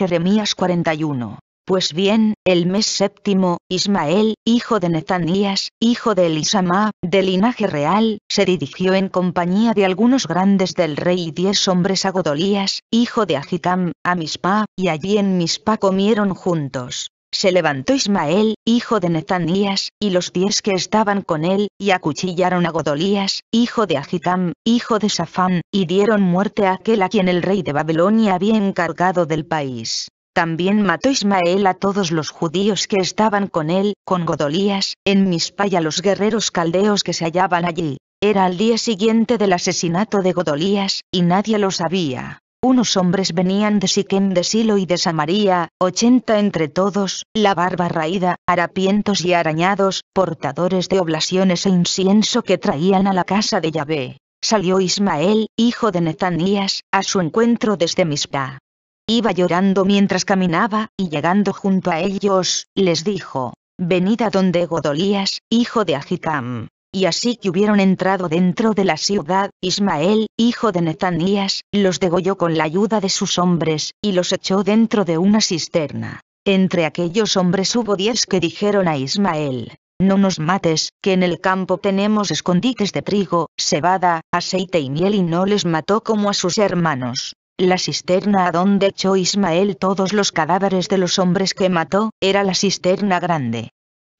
Jeremías 41. Pues bien, el mes séptimo, Ismael, hijo de Netanías, hijo de Elisama, de linaje real, se dirigió en compañía de algunos grandes del rey y diez hombres a Godolías, hijo de Agitam, a Mispa, y allí en Mispa comieron juntos. Se levantó Ismael, hijo de Netanías, y los diez que estaban con él, y acuchillaron a Godolías, hijo de Agitam, hijo de Safán, y dieron muerte a aquel a quien el rey de Babilonia había encargado del país. También mató Ismael a todos los judíos que estaban con él, con Godolías, en Mizpa a los guerreros caldeos que se hallaban allí. Era al día siguiente del asesinato de Godolías, y nadie lo sabía. Unos hombres venían de Siquem de Silo y de Samaria, ochenta entre todos, la barba raída, harapientos y arañados, portadores de oblaciones e incienso que traían a la casa de Yahvé. Salió Ismael, hijo de Netanías, a su encuentro desde Mispa. Iba llorando mientras caminaba, y llegando junto a ellos, les dijo, Venid a donde Godolías, hijo de Ahikam, y así que hubieron entrado dentro de la ciudad, Ismael, hijo de Netanías, los degolló con la ayuda de sus hombres, y los echó dentro de una cisterna. Entre aquellos hombres hubo diez que dijeron a Ismael, no nos mates, que en el campo tenemos escondites de trigo, cebada, aceite y miel y no les mató como a sus hermanos. La cisterna a donde echó Ismael todos los cadáveres de los hombres que mató, era la cisterna grande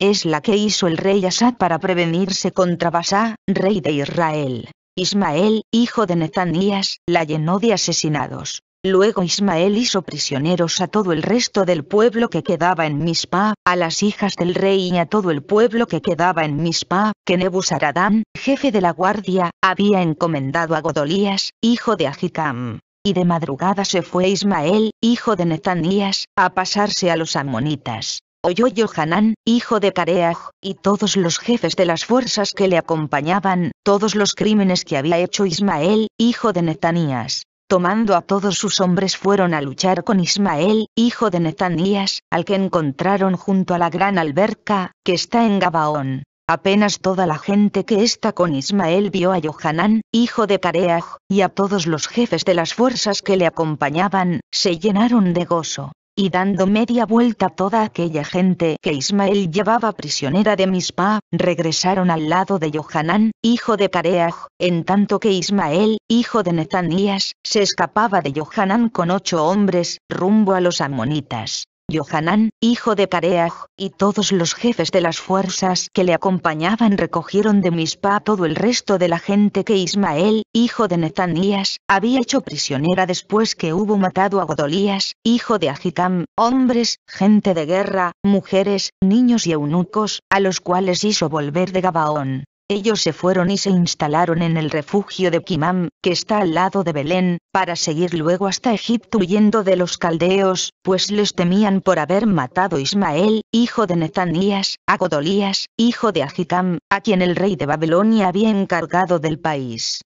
es la que hizo el rey Asad para prevenirse contra Basá, rey de Israel. Ismael, hijo de Netanías, la llenó de asesinados. Luego Ismael hizo prisioneros a todo el resto del pueblo que quedaba en Mispa, a las hijas del rey y a todo el pueblo que quedaba en Mispa, que Nebuzaradán, jefe de la guardia, había encomendado a Godolías, hijo de Ahikam. Y de madrugada se fue Ismael, hijo de Netanías, a pasarse a los amonitas oyó hijo de Careaj, y todos los jefes de las fuerzas que le acompañaban, todos los crímenes que había hecho Ismael, hijo de Netanías. Tomando a todos sus hombres fueron a luchar con Ismael, hijo de Netanías, al que encontraron junto a la gran alberca, que está en Gabaón. Apenas toda la gente que está con Ismael vio a Johanán, hijo de Careaj, y a todos los jefes de las fuerzas que le acompañaban, se llenaron de gozo y dando media vuelta toda aquella gente que Ismael llevaba prisionera de Mispa, regresaron al lado de Johanán, hijo de Careaj, en tanto que Ismael, hijo de Netanías, se escapaba de Johanán con ocho hombres, rumbo a los amonitas. Johanan, hijo de Careaj, y todos los jefes de las fuerzas que le acompañaban recogieron de Mispa todo el resto de la gente que Ismael, hijo de Netanías, había hecho prisionera después que hubo matado a Godolías, hijo de Agitam, hombres, gente de guerra, mujeres, niños y eunucos, a los cuales hizo volver de Gabaón. Ellos se fueron y se instalaron en el refugio de Kimam, que está al lado de Belén, para seguir luego hasta Egipto huyendo de los caldeos, pues les temían por haber matado Ismael, hijo de Netanías, a Godolías, hijo de Agicam, a quien el rey de Babilonia había encargado del país.